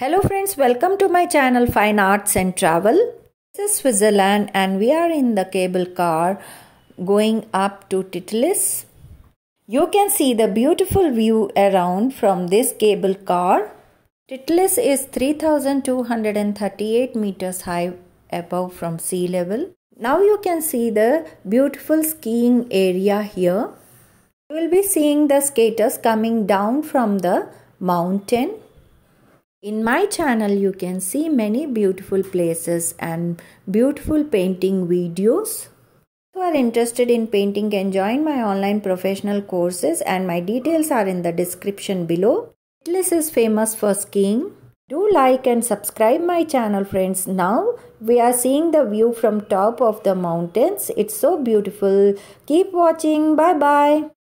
Hello friends, welcome to my channel Fine Arts and Travel. This is Switzerland and we are in the cable car going up to Titlis. You can see the beautiful view around from this cable car. Titlis is 3238 meters high above from sea level. Now you can see the beautiful skiing area here. You will be seeing the skaters coming down from the mountain. In my channel you can see many beautiful places and beautiful painting videos. Who are interested in painting can join my online professional courses and my details are in the description below. Atlas is famous for skiing. Do like and subscribe my channel friends. Now we are seeing the view from top of the mountains. It's so beautiful. Keep watching. Bye bye.